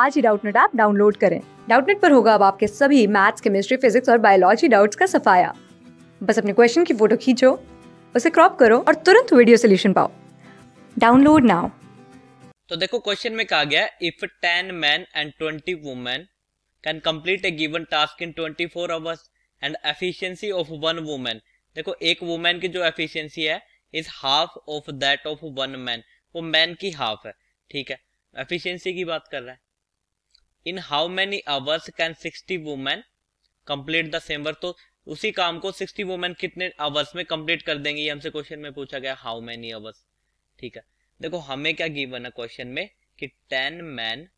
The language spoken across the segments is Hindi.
आज ही डाउटनेट ऐप डाउनलोड करें डाउटनेट पर होगा अब आपके सभी मैथ्स केमिस्ट्री फिजिक्स और बायोलॉजी डाउट्स का सफाया बस अपने क्वेश्चन की फोटो खींचो उसे क्रॉप करो और तुरंत वीडियो सोल्यूशन पाओ डाउनलोड नाउ तो देखो क्वेश्चन में कहा गया if ten man and twenty women can complete a given task in twenty four hours and efficiency of one women देखो एक वुमेन की जो एफिशिएंसी है is half of that of one man वो मैन की हाफ है ठीक है एफिशिएंसी की बात कर रहा है in how many hours can sixty women complete the same work तो उसी काम को सिक्सटी वुमेन कितने आवर्स में कंप्लीट कर देंगे ये हमसे क्वेश्चन में पूछा गया हाउ मैनी आवर्स ठीक है देखो हमें क्या गिवन है क्वेश्चन में कि ten man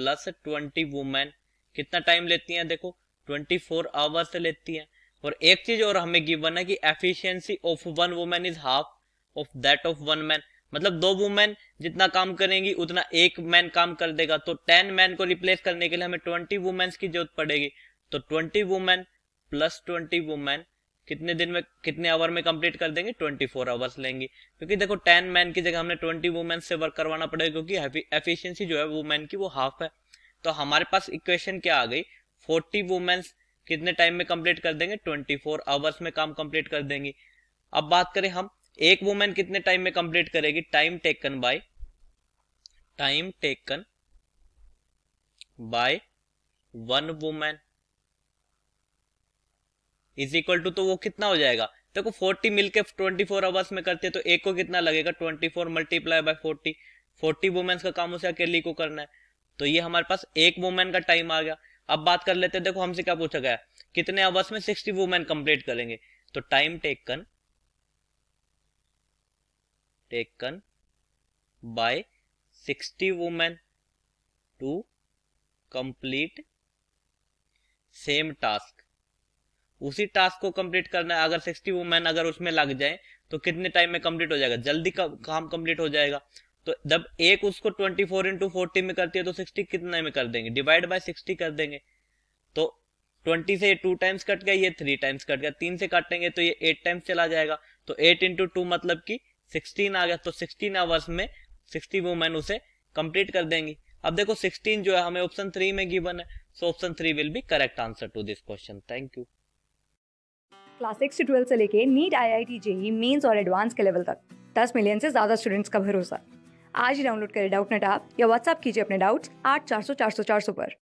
plus twenty women कितना टाइम लेती हैं देखो ट्वेंटी फोर आवर्स लेती हैं और एक चीज और हमें गिवन है कि efficiency of one women is half of that of one man मतलब दो वुमेन जितना काम करेंगी उतना एक मैन काम कर देगा तो टेन मैन को रिप्लेस करने के लिए हमें ट्वेंटी वुमेन्स की जरूरत पड़ेगी तो twenty women plus twenty women कितने दिन में कितने आवर में कंप्लीट कर देंगे ट्वेंटी फोर आवर्स लेंगे क्योंकि देखो टेन मैन की जगह हमने ट्वेंटी वुमेन से वर्क करवाना पड़ेगा क्योंकि एफिशियंसी जो है वुमेन की वो हाफ है तो हमारे पास इक्वेशन क्या आ गई फोर्टी वुमेन्स कितने टाइम में कंप्लीट कर देंगे ट्वेंटी फोर आवर्स में काम कंप्लीट कर देंगी अब बात करें हम एक वुमेन कितने टाइम में कंप्लीट करेगी time taken by time taken by one women is equal to तो वो कितना हो जाएगा देखो तो मिलके ट्वेंटी फोर आवर्स में करते हैं तो एक को कितना लगेगा twenty four multiply by forty forty womens का काम उसे अकेली को करना है तो ये हमारे पास एक वुमेन का टाइम आ गया अब बात कर लेते हैं देखो हमसे क्या पूछा गया कितने आवर्स में सिक्सटी वुमेन कंप्लीट करेंगे तो time taken taken by 60 women to complete same task उसी टास्क को कंप्लीट करना है अगर 60 वुमेन अगर उसमें लग जाए तो कितने टाइम में कंप्लीट हो जाएगा जल्दी का, काम कंप्लीट हो जाएगा तो जब एक उसको 24 फोर इंटू फोर्टी में करती है तो 60 कितने में कर देंगे डिवाइड बाय 60 कर देंगे तो 20 से टू टाइम्स कट गया ये थ्री टाइम्स कट गया तीन से काटेंगे तो ये एट टाइम्स चला जाएगा तो एट इंटू टू मतलब की सिक्सटीन आ गया तो सिक्सटीन आवर्स में सिक्सटी वुमेन उसे कंप्लीट कर देंगी अब देखो सिक्सटीन जो है हमें ऑप्शन थ्री में गिवन है so option three will be correct answer to this question thank you class six से ट्वेल्थ से लेके NEET I I T JEE mains और एडवांस के लेवल तक दस मिलियन से ज़्यादा स्टूडेंट्स का भरोसा आज ही डाउनलोड करें डाउट नेट आप या व्हाट्सअप कीजिए अपने डाउट्स आठ चार सौ चार सौ चार सौ पर